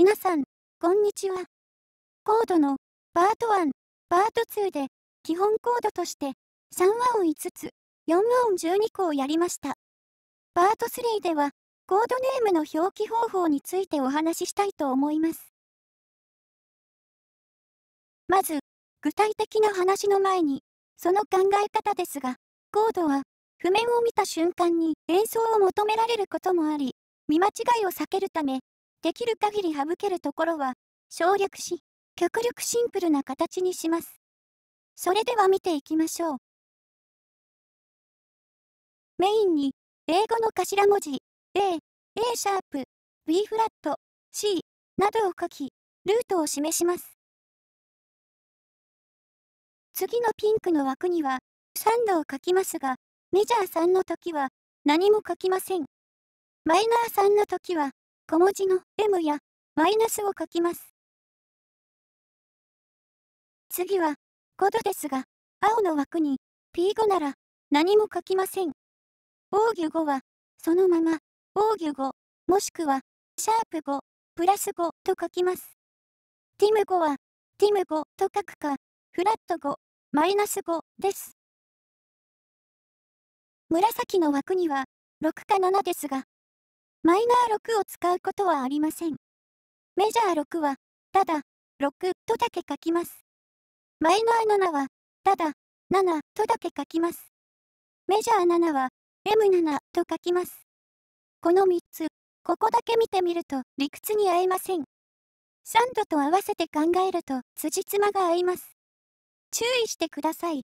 皆さん、こんにちは。コードのパート1、パート2で基本コードとして3和音5つ、4和音12個をやりました。パート3ではコードネームの表記方法についてお話ししたいと思います。まず、具体的な話の前に、その考え方ですが、コードは譜面を見た瞬間に演奏を求められることもあり、見間違いを避けるため、できる限り省けるところは省略し、極力シンプルな形にします。それでは見ていきましょう。メインに、英語の頭文字、A、A シャープ、B フラット、C などを書き、ルートを示します。次のピンクの枠には、3度を書きますが、メジャー3の時は何も書きません。マイナー3の時は小文字の m やマイナスを書きます。次は5度ですが、青の枠に P5 なら何も書きません。奥義5はそのまま奥義5もしくはシャープ5プラス5と書きます。ティム5はティム5と書くかフラット5マイナス5です。紫の枠には6か7ですが、マイナー6を使うことはありません。メジャー6は、ただ、6とだけ書きます。マイナー7は、ただ、7とだけ書きます。メジャー7は、M7 と書きます。この3つ、ここだけ見てみると理屈に合いません。3度と合わせて考えると辻褄が合います。注意してください。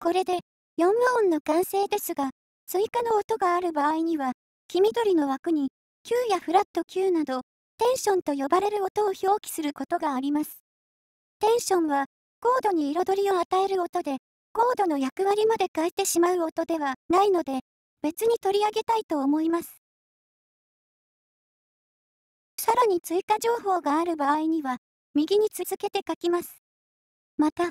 これで4音の完成ですが、追加の音がある場合には、黄緑の枠に、Q やフラット Q など、テンションと呼ばれる音を表記することがあります。テンションは、コードに彩りを与える音で、コードの役割まで変えてしまう音ではないので、別に取り上げたいと思います。さらに追加情報がある場合には、右に続けて書きます。また、3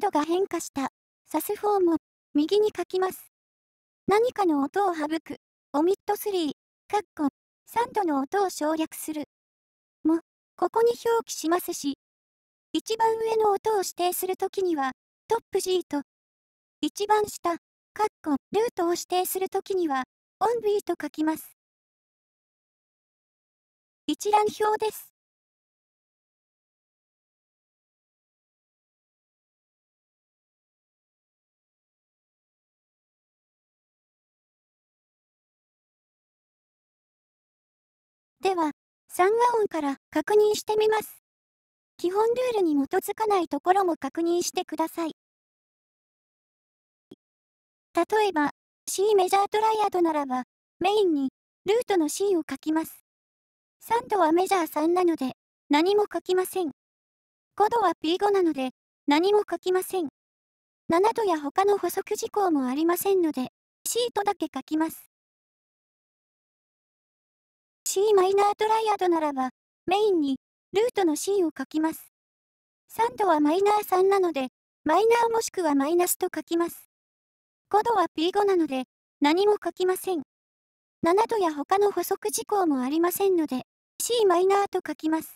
度が変化した、サス4も、右に書きます。何かの音を省く、オミット3、カッコ、3度の音を省略する。も、ここに表記しますし、一番上の音を指定するときには、トップ G と、一番下、カッコ、ルートを指定するときには、オンビーと書きます。一覧表です。では、3和音から確認してみます。基本ルールに基づかないところも確認してください。例えば、C メジャートライアドならば、メインにルートの C を書きます。3度はメジャー3なので、何も書きません。5度は P5 なので、何も書きません。7度や他の補足事項もありませんので、シートだけ書きます。C マイナートライアドならば、メインに、ルートの C を書きます。3度はマイナー3なので、マイナーもしくはマイナスと書きます。5度は P5 なので、何も書きません。7度や他の補足事項もありませんので、C マイナーと書きます。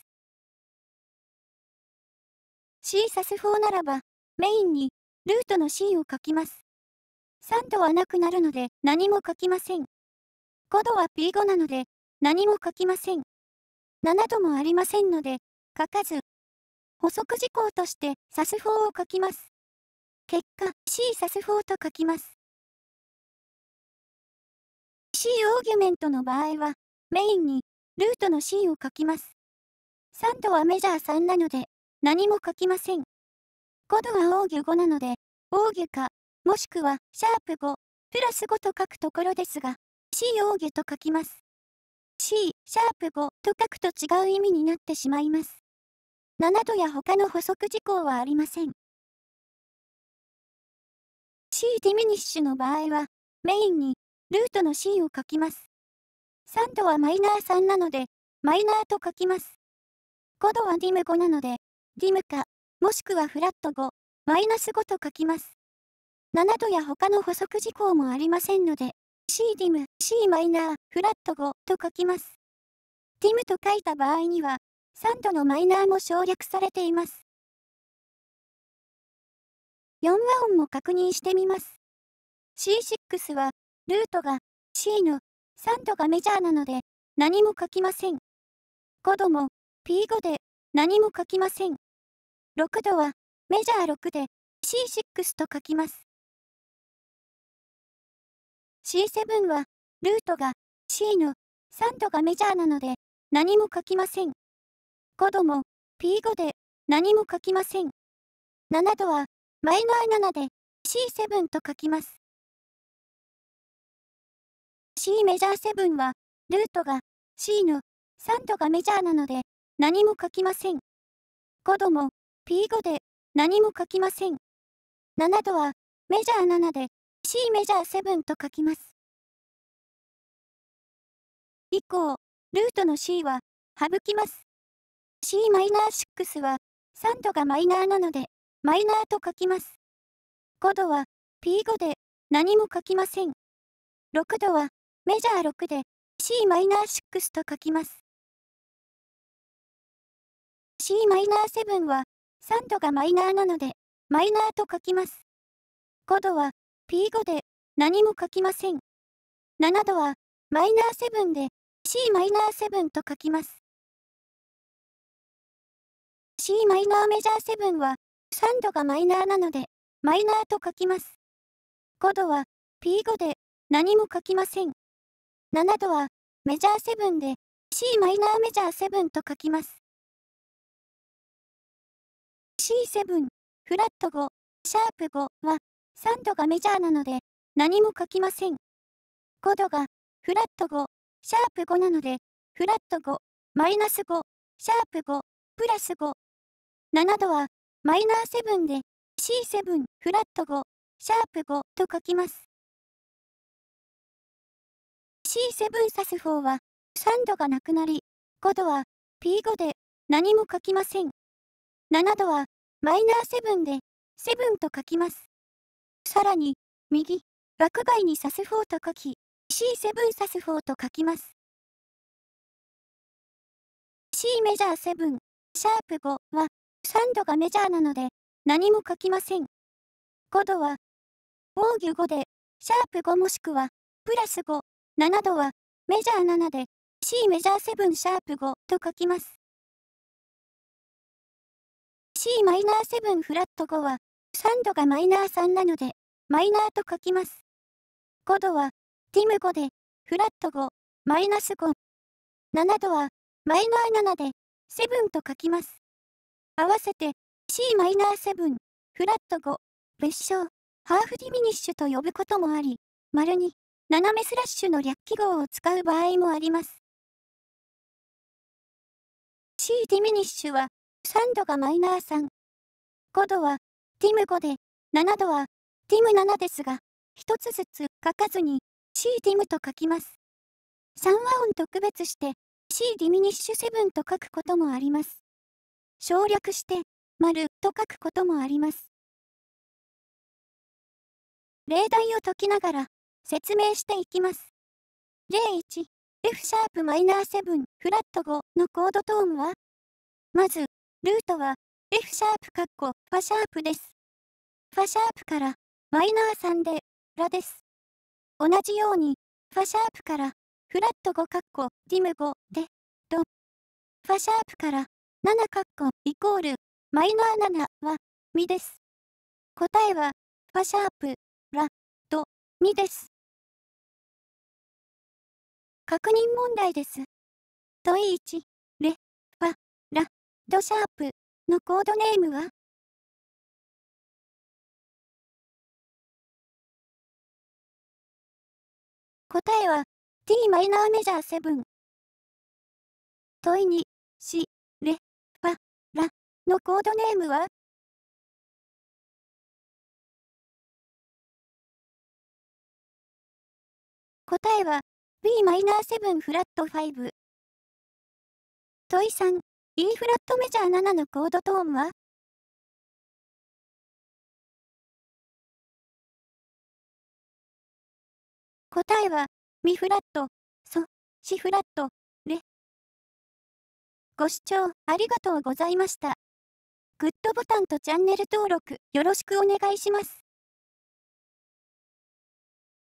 C サス4ならば、メインに、ルートの C を書きます。3度はなくなるので、何も書きません。5度は P5 なので、何も書きません。7度もありませんので、書かず、補足事項としてサス4を書きます。結果、C サス4と書きます。C オーギュメントの場合は、メインに、ルートの C を書きます。3度はメジャー3なので、何も書きません。5度はオーギュ5なので、オーギュか、もしくは、シャープ5、プラス5と書くところですが、C オーギュと書きます。C、シャープ5と書くと違う意味になってしまいます。7度や他の補足事項はありません。C ディミニッシュの場合は、メインにルートの C を書きます。3度はマイナー3なので、マイナーと書きます。5度はディム5なので、ディムか、もしくはフラット5、マイナス5と書きます。7度や他の補足事項もありませんので、C ディム、C マイナー、フラット5と書きます。ディムと書いた場合には、3度のマイナーも省略されています。4和音も確認してみます。C6 は、ルートが C の3度がメジャーなので、何も書きません。5度も P5 で何も書きません。6度はメジャー6で C6 と書きます。C7 は、ルートが C の3度がメジャーなので、何も書きません。5度も P5 で何も書きません。7度は、マイナー7で C7 と書きます。C メジャー7は、ルートが C の3度がメジャーなので、何も書きません。5度も P5 で何も書きません。7度はメジャー7で C メジャー7と書きます。以降、ルートの C は省きます。C-6 は3度がマイナーなので、マイナーと書きます。5度は P5 で何も書きません。6度はメジャー6で C-6 と書きます。C-7 は3度がマイナーなので、マイナーと書きます。5度は P5 で何も書きません。7度はマイナー7で C マイナー7と書きます。C マイナーメジャー7は3度がマイナーなのでマイナーと書きます。5度は P5 で何も書きません。7度はメジャー7で C マイナーメジャー7と書きます。C7 フラット5シャープ5は3度がメジャーなので、何も書きません。5度が、フラット5、シャープ5なので、フラット5、マイナス5、シャープ5、プラス5。7度は、マイナー7で、C7、フラット5、シャープ5と書きます。C7 サス4は、3度がなくなり、5度は、P5 で、何も書きません。7度は、マイナー7で、7と書きます。さらに、右、枠外にサスフォーと書き、C7 サスフォーと書きます。C メジャー7、シャープ5は、3度がメジャーなので、何も書きません。5度は、防御5で、シャープ5もしくは、プラス5、7度は、メジャー7で、C メジャー7シャープ5と書きます。C マイナー7フラット5は、3度がマイナー3なので、マイナーと書きます。5度は、ティム5で、フラット5、マイナス5。7度は、マイナー7で、セブンと書きます。合わせて、C マイナーセブン、フラット5、別称、ハーフディミニッシュと呼ぶこともあり、丸に、斜めスラッシュの略記号を使う場合もあります。C ディミニッシュは、3度がマイナー3。5度は、ティム5で、7度は、ティム7ですが、一つずつ書かずに C d ィムと書きます。3和音と区別して C ディミニッシュセブンと書くこともあります。省略して丸と書くこともあります。例題を解きながら説明していきます。例1、F シャープマイナー7フラット5のコードトーンはまず、ルートは F シャープカッコファシャープです。ファシャープからマイナーんで、ラです。同じように、ファシャープから、フラット5カッコ、ディム5で、ド。ファシャープから、7カッコ、イコール、マイナー7は、ミです。答えは、ファシャープ、ラ、ド、ミです。確認問題です。問い1、レ、ファ、ラ、ドシャープのコードネームは答えは T マイナーメジャー7。問いに、し、れ、ファ、ラのコードネームは答えは B マイナー7フラット5。問い3、E フラットメジャー7のコードトーンは答えは、ミフラット、ソ、シフラット、レ。ご視聴ありがとうございました。グッドボタンとチャンネル登録よろしくお願いします。